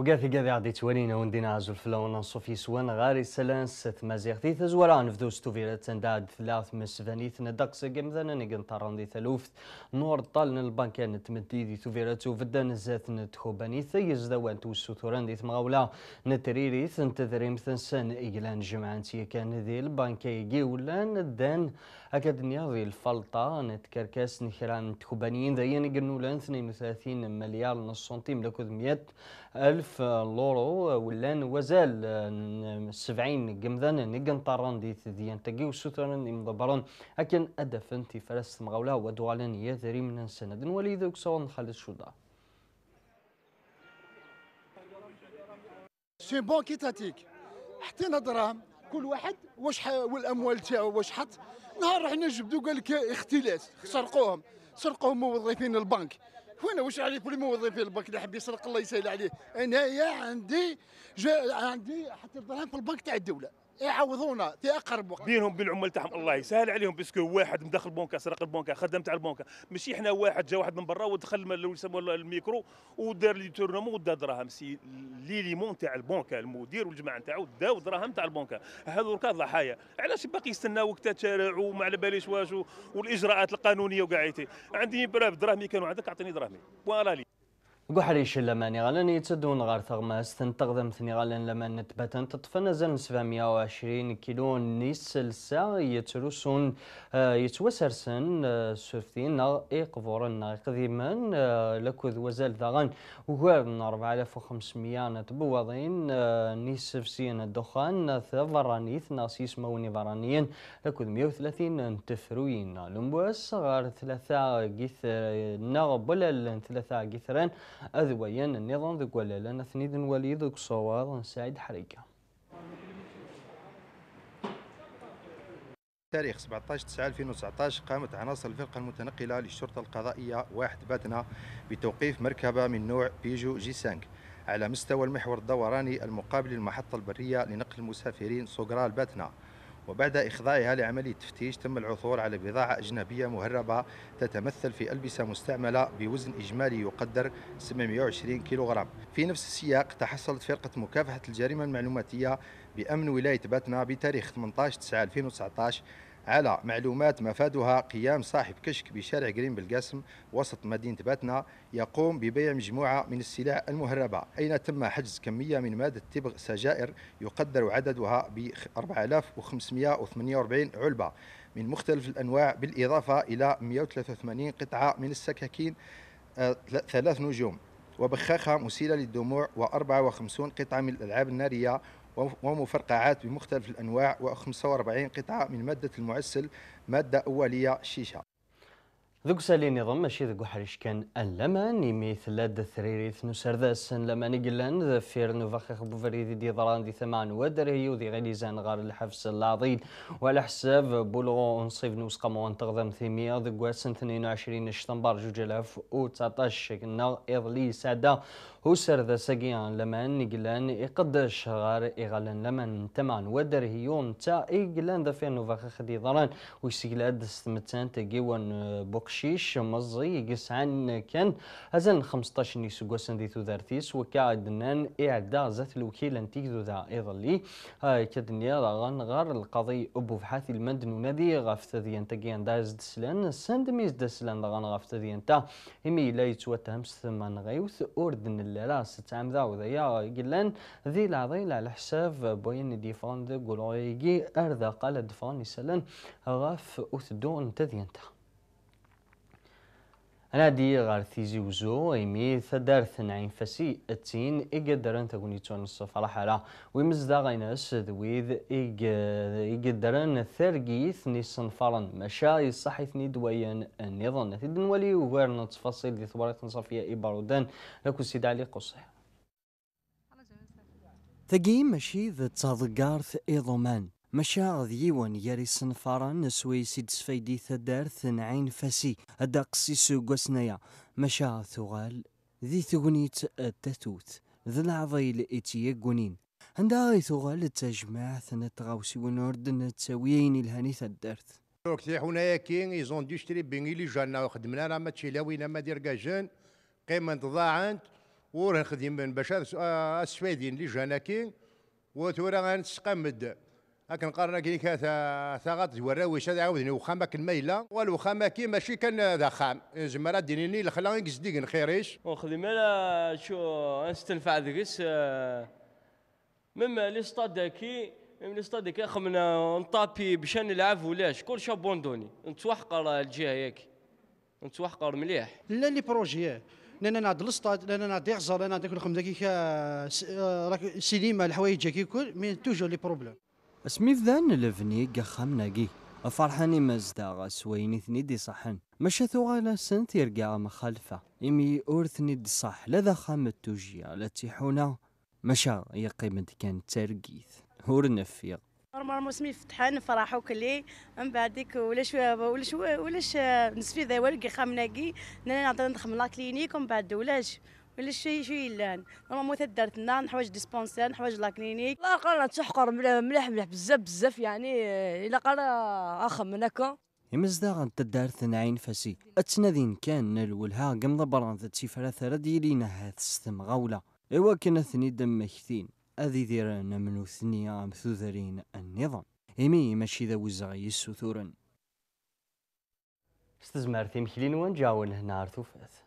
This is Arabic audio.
وكاثي كاذي عدي توانينا وندينا عزو فلونا صوفي سوان غاري سلان ست مازيغتي تي تزوران في دوز توفيرا تنداد ثلاث مسفاني ثندقس قمذانا نقن طران دي ثلوفت نور طالن البنكان نتمدي دي توفيرا توفدا زات نتخوباني ثيز دوان توسو ثوران دي ثمغولا نتريري ثنتذريم ثنسان إيلان جمعان تي كان دي البنكي جي ولا ندان أكاديميا نياضي الفلطة نتكركاس نخران تخوبانيين ذاين قنولان 32 مليار نص سنتيم لكوذ 100 ألف ألف آه، لورو آه، ولان وزال آه، سبعين جمذان نقنطران دي ثديان تقيو سوتران مضبران أكن أدفن تفلس مغولة ودوالان يذري من سند وليدك سوى نخلص شودا سي بون كيتاتيك حطينا دراهم كل واحد واش والاموال تاعو واش حط نهار رحنا جبدو قال لك اختلاس سرقوهم سرقوهم موظفين البنك وانا واش عليك كل موظف في البنك اللي حب يسرق الله يسهل عليه انايا عندي عندي حتى الدراهم في البنك تاع الدوله يعوضونا في اقرب وقت دينهم بالعمال تاعهم الله يسهل عليهم باسكو واحد مدخل بونكا سرق البونكا خدم تاع البونكا ماشي احنا واحد جا واحد من برا ودخل اللي يسموه الميكرو ودار لي تورنمون ودا دراهم سي لي ليمون تاع البونكا المدير والجماعه نتاعو داو دراهم تاع البونكا هذو ركا ضحايا علاش باقي يستنى وقت تشارع وما على باليش واش والاجراءات القانونيه وكاع عندي براف دراهمي كانوا عندك اعطيني دراهمي فوالا لي قحريش لمان غالن يتدون غار ثغماس تنتقدم ثني غالن لمان نتبتن تطفن زن 720 كيلو نيس لسا يتروسون آه، يتوسرسن آه، سوفتين إقفورن قديما آه، لكوذ وزال ذغن وغيرن 4500 نتبوضين نيس فسين الدخان ثفرانيث ناسيس موني فرانيين لكوذ 130 نتفروين لنبوس غار ثلاثة جيث نغبلل ثلاثة جيثران ad النظام ذو deg wallal atni ولي ذو deg سعيد حريقة تاريخ 17 9 2019 قامت عناصر الفرقة المتنقلة للشرطة القضائية واحد باتنا بتوقيف مركبة من نوع بيجو جي سانك على مستوى المحور الدوراني المقابل للمحطة البرية لنقل المسافرين صقرال باتنا وبعد إخضاعها لعملية تفتيش تم العثور على بضاعة أجنبية مهربة تتمثل في ألبسة مستعملة بوزن إجمالي يقدر 720 كيلوغرام في نفس السياق تحصلت فرقة مكافحة الجريمة المعلوماتية بأمن ولاية باتنا بتاريخ 18 9 2019 على معلومات مفادها قيام صاحب كشك بشارع قرين بالقاسم وسط مدينة باتنا يقوم ببيع مجموعة من السلع المهربة أين تم حجز كمية من مادة تبغ سجائر يقدر عددها ب 4548 علبة من مختلف الأنواع بالإضافة إلى 183 قطعة من السكاكين آه، ثلاث نجوم وبخاخة مسيلة للدموع و54 قطعة من الألعاب النارية ومفرقعات بمختلف الأنواع و45 قطعة من مادة المعسل مادة أولية شيشة ذوك سالي نظام ماشي ذوك حريش كان اللمان يمثل د ثريريث نسرداس لمان يقلان ذا فير نو نوفاخ بوفريد دي ضران دي ثمان ودر ودي وذي زان غار الحفص العظيم وعلى حساب بولغو انصيف نوس قموان تغضم ثمية ذوك واسن 22 شتنبر جوج الاف و 19 كنا اضلي سادا هو سردا ساقيان لمان يقلان يقدش غار يغلان لمان ثمان ودر هيون تا يقلان ذا فير نو نوفاخ دي ضران ويسيقلاد ستمتان تقيوان بوكش تخشيش مزي قسعان كان هزن 15 نيسو قوسن دي ثوذارتيس وكعدنان إعدا زات الوكيل انتيك ذو ذا أيضا لي كدنيا غان غار القضي أبو بحاثي ونذي ونادي ذي تذيان تقيان داز دسلان سند ميز دسلان غان غاف ذي أنتا إمي لا يتوتهم ثمان غيوث أردن اللاس تعام ذا وذا يا قلان ذي العضيل على حساب بوين دي فان ذا قولويجي أرذا قال دفان يسلان غاف أثدون تذي أنتا نادي غار ثيزي وزو ايمي ثدارت نعين فسي التين يقدرن تكوني تونس على حالة ويمزدا غيناس ذويذ يقدرن ثرقيث نيصنفرن مشا يصحيثني دويا النظام ثيد نولي وغيرنا تفاصيل دي ثورات نصفية إبارودان لكو سيد علي قصح تقييم مشي ذا تضقارث إيضمان مشاهد يوان ياري سنفارا نسوي سيد سفيدي ثدارث نعين فاسي أداقسي سوغسنايا مشاهد ثغال ذي ثغني التاتوت ذي العضي لإتيه قنين عند آغي ثغال التجمع ثنتغاوسي ونورد نتاويين الهاني ثدارث وكتي حونا ياكين يزون ديشتري بيني لي جانا وخدمنا راه ما ما دير كاجان قيمة ضاعت وراه خدم بشار السويدين لي جانا كين وتورا غنسقى مد لكن قرنا كي ثاغات ثغط وراوي شاد عاودني وخامة كلمة إلا والوخامة كي ماشي كان ذا خام راه ديني الخلا نكزديك نخيريش وخدي مالا شو نستنفع ذكس مما لي ستاد كي من ستاد كي خمنا نطابي باش نلعب ولاش شي بوندوني نتوحقر الجهه ياك نتوحقر مليح لا لي بروجي لان انا للسطاد لان انا ديغزر لان عندك خمس دقيقه آه، سينما الحوايج كي كل مي توجور لي بروبليم اسمي فذان لفني قخم ناقي فرحاني مزداغ سويني ثني دي صحن مشا ثوغالا سنت يرقع مخالفة إمي أورثني دي صح لا ذا خام التوجيا لا تيحونا مشا يقيم كان ترقيث هور نفيق مرمر موسمي فتحان فرحو كلي من بعدك ولا شو ولا شو ولا نسفي ذا ولقي خام ناقي نعطي ندخل من لا كلينيك ومن بعد ولاش ولا شي شي لان نورمالمون تدارت لنا نحوج ديسبونسير نحوج لا كلينيك لا قرا تحقر مليح مليح بزاف بزاف يعني الا قرا اخر من هكا يمزداغ تدارت نعين فاسي اتنادين كان نلولها قم ضبران ذات سفرة ديالينا هات ستم غولة ايوا كان ثني دمكتين اذي ديران منو ثنيا مثوذرين النظام إيمي ماشي ذا وزع يسوثورا استزمرتي مخلين وان جاون هنا ارثوفات